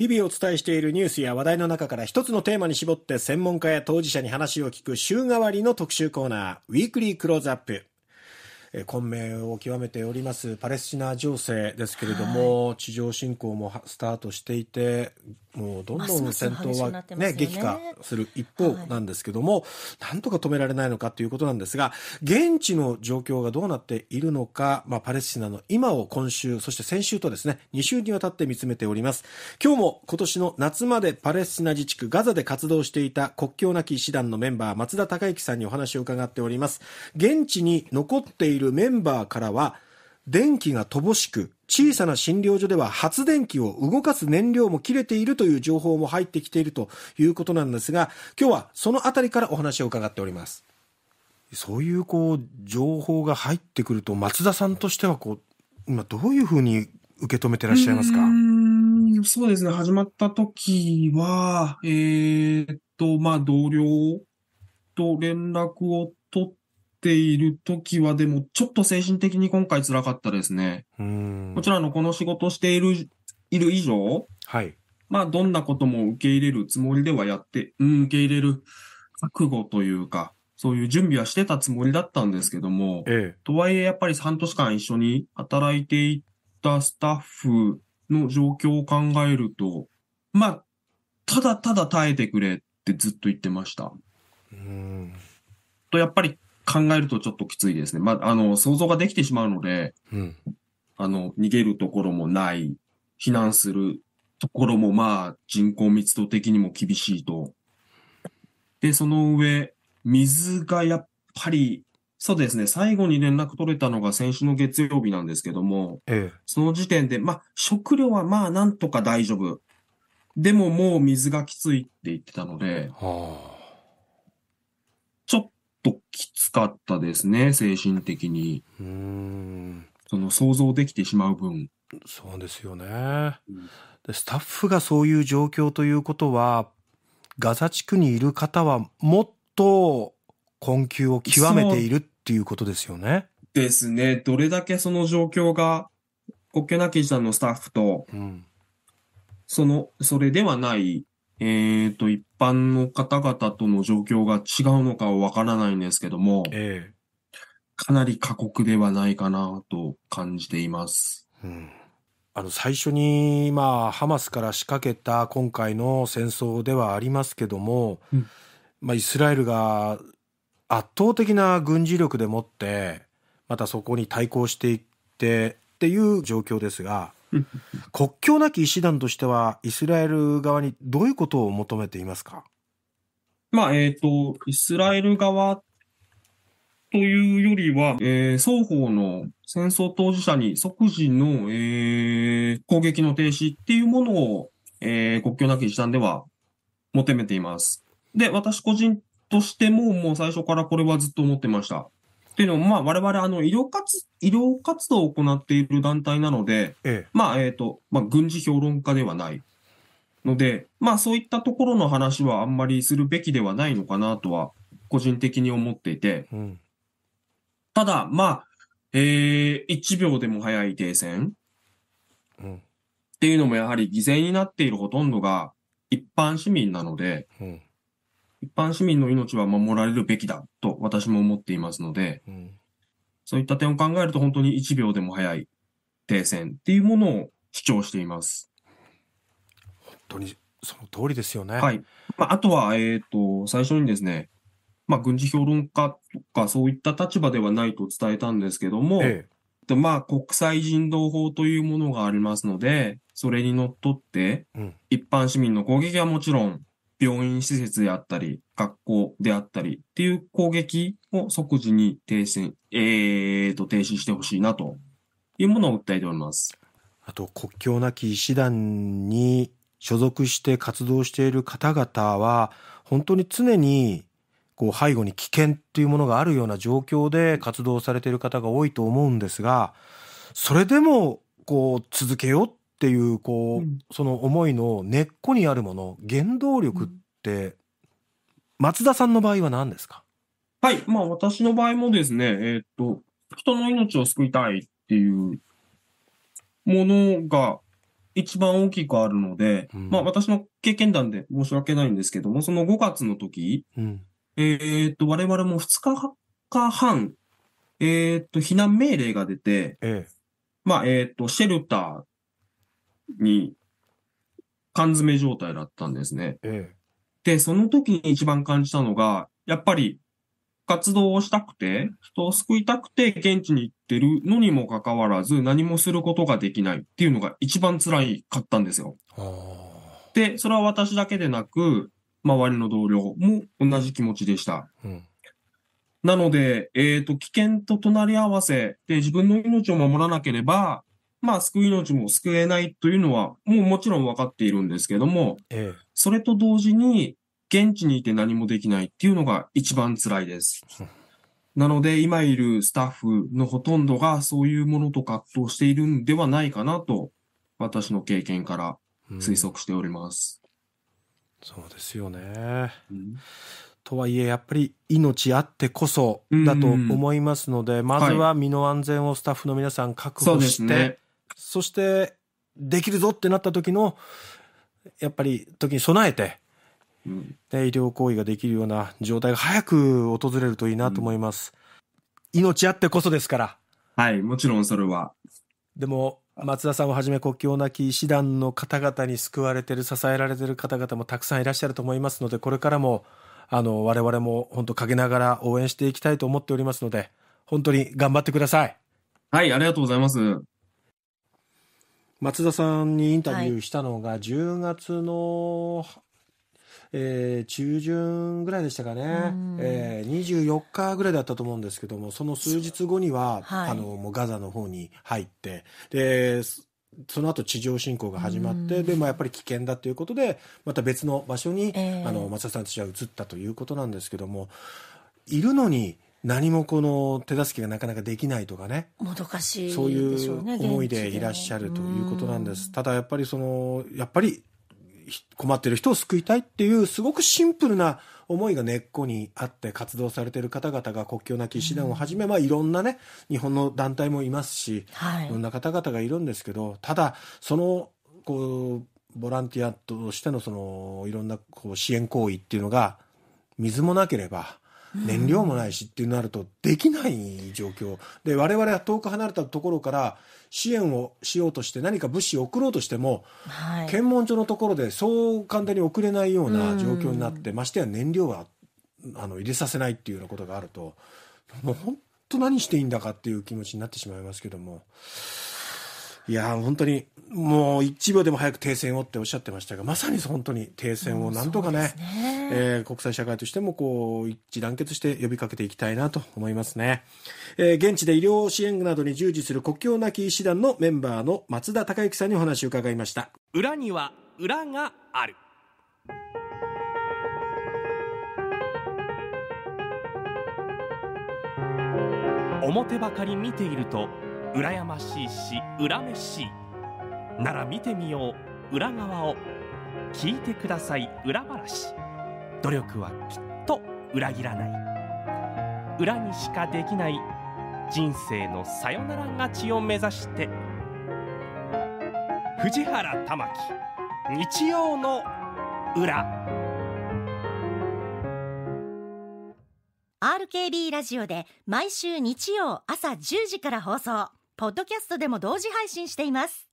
日々お伝えしているニュースや話題の中から一つのテーマに絞って専門家や当事者に話を聞く週替わりの特集コーナー、ウィークリークローズアップ。混迷を極めておりますパレスチナ情勢ですけれども、はい、地上侵攻もスタートしていてもうどんどん戦闘はね、ねね、激化する一方なんですけども、はい、なんとか止められないのかということなんですが現地の状況がどうなっているのか、まあ、パレスチナの今を今週そして先週とですね2週にわたって見つめております今日も今年の夏までパレスチナ自治区ガザで活動していた国境なき医師団のメンバー松田孝之さんにお話を伺っております現地に残っているメンバーからは、電気が乏しく、小さな診療所では発電機を動かす燃料も切れているという情報も入ってきているということなんですが、今日はそのあたりからお話を伺っております。そういうこう情報が入ってくると、松田さんとしてはこう、今どういうふうに受け止めてらっしゃいますかそうですね、始まった時は、えー、っと、まあ、同僚と連絡を取っている時はでも、ちょっと精神的に今回辛かったですね。もちろん、の、この仕事している、いる以上、はい。まあ、どんなことも受け入れるつもりではやって、うん、受け入れる覚悟というか、そういう準備はしてたつもりだったんですけども、ええとはいえ、やっぱり半年間一緒に働いていたスタッフの状況を考えると、まあ、ただただ耐えてくれってずっと言ってました。うんと、やっぱり考えるとちょっときついですね。まあ、あの、想像ができてしまうので、うん、あの、逃げるところもない、避難するところも、まあ、人口密度的にも厳しいと。で、その上、水がやっぱり、そうですね、最後に連絡取れたのが先週の月曜日なんですけども、ええ、その時点で、まあ、食料はまあ、なんとか大丈夫。でももう水がきついって言ってたので、はあときつかったですね、精神的に。うん。その想像できてしまう分。そうですよね、うん、で。スタッフがそういう状況ということは、ガザ地区にいる方はもっと困窮を極めているっていうことですよね。ですね。どれだけその状況が、国境なき医さんのスタッフと、うん、その、それではないえっと、一般の方々との状況が違うのかはわからないんですけども、えかなり過酷ではないかなと感じています。うんあの最初に、まあ、ハマスから仕掛けた今回の戦争ではありますけども、うん、まあ、イスラエルが圧倒的な軍事力でもってまたそこに対抗していってっていう状況ですが 国境なき医師団としては、イスラエル側にどういうことを求めていますかまあ、えっ、ー、と、イスラエル側というよりは、えー、双方の戦争当事者に即時の、えー、攻撃の停止っていうものを、えー、国境なき医師団では求めています。で、私個人としても、もう最初からこれはずっと思ってました。っていうのも、まあ、我々、あの、医療活、医療活動を行っている団体なので、ええ、まあ、えっ、と、まあ、軍事評論家ではないので、まあ、そういったところの話はあんまりするべきではないのかなとは、個人的に思っていて、うん、ただ、まあ、えー、1秒でも早い停戦、うん、っていうのもやはり犠牲になっているほとんどが一般市民なので、うん一般市民の命は守られるべきだと私も思っていますので、うん、そういった点を考えると本当に1秒でも早い停戦っていうものを主張しています。本当にその通りですよね。はい。まあ、あとは、えっ、ー、と、最初にですね、まあ、軍事評論家とかそういった立場ではないと伝えたんですけども、ええ、まあ、国際人道法というものがありますので、それに則っって、一般市民の攻撃はもちろん、病院施設であったり、学校であったりっていう攻撃を即時に停止、えー、と、停止してほしいなというものを訴えております。あと、国境なき医師団に所属して活動している方々は、本当に常にこう背後に危険っていうものがあるような状況で活動されている方が多いと思うんですが、それでもこう続けようっていうこう、うん、その思いの根っこにあるもの原動力って、うん、松田さんの場合は何ですかはい、まあ私の場合もですね、えー、っと、人の命を救いたいっていうものが一番大きくあるので、うん、まあ私の経験談で申し訳ないんですけども、その5月の時、うん、えっと、我々も2日か半、えー、っと、避難命令が出て、ええ、まあ、えー、っと、シェルターに缶詰状態だったんですね。ええ、で、その時に一番感じたのが、やっぱり活動をしたくて、人を救いたくて現地に行ってるのにもかかわらず、何もすることができないっていうのが一番辛いかったんですよ。で、それは私だけでなく、周りの同僚も同じ気持ちでした。うん、なので、えっ、ー、と、危険と隣り合わせで自分の命を守らなければ、まあ、救い命も救えないというのは、もうもちろん分かっているんですけども、ええ、それと同時に、現地にいて何もできないっていうのが一番辛いです。なので、今いるスタッフのほとんどがそういうものと葛藤しているんではないかなと、私の経験から推測しております。うん、そうですよね。うんとはいえやっぱり命あってこそだと思いますので、うんまずは身の安全をスタッフの皆さん確保して、そしてできるぞってなった時の、やっぱり時に備えて、うん、医療行為ができるような状態が早く訪れるといいなと思います。うん、命あってこそですから。はい、もちろんそれは。でも、松田さんをはじめ国境なき医師団の方々に救われてる、支えられてる方々もたくさんいらっしゃると思いますので、これからも、あの、我々も本当陰ながら応援していきたいと思っておりますので、本当に頑張ってください。はい、ありがとうございます。松田さんにインタビューしたのが10月の、えー、中旬ぐらいでしたかね、えー、24日ぐらいだったと思うんですけども、その数日後には、はい、あの、もうガザの方に入って、で、その後地上侵攻が始まって、で、もやっぱり危険だということで、また別の場所に、えー、あの、松田さんたちは移ったということなんですけども、いるのに、何もこの手助けがなかなかできないとかねもどかしい、ね、そういう思いでいらっしゃるということなんです。ただやっぱりそのやっぱり困ってる人を救いたいっていうすごくシンプルな思いが根っこにあって活動されてる方々が国境なき医師団をはじめ、まあいろんなね日本の団体もいますし、はい、いろんな方々がいるんですけどただそのこうボランティアとしてのそのいろんなこう支援行為っていうのが水もなければ燃料もないしってなるとできない状況で我々は遠く離れたところから支援をしようとして何か物資を送ろうとしても、はい、検問所のところでそう簡単に送れないような状況になって、ましてや燃料はあの入れさせないっていうようなことがあるともう本当何していいんだかっていう気持ちになってしまいますけども。いや本当にもう1秒でも早く停戦をっておっしゃってましたがまさに本当に停戦をなんとかねね、えー、国際社会としてもこう一致団結して呼びかけていきたいなと思いますね、えー、現地で医療支援などに従事する国境なき医師団のメンバーの松田孝之さんにお話を伺いました裏には裏がある表ばかり見ていると羨ましいし恨めしいなら見てみよう裏側を聞いてください裏話努力はきっと裏切らない裏にしかできない人生のさよなら勝ちを目指して藤原玉木日曜の裏 RKB ラジオで毎週日曜朝10時から放送。ポッドキャストでも同時配信しています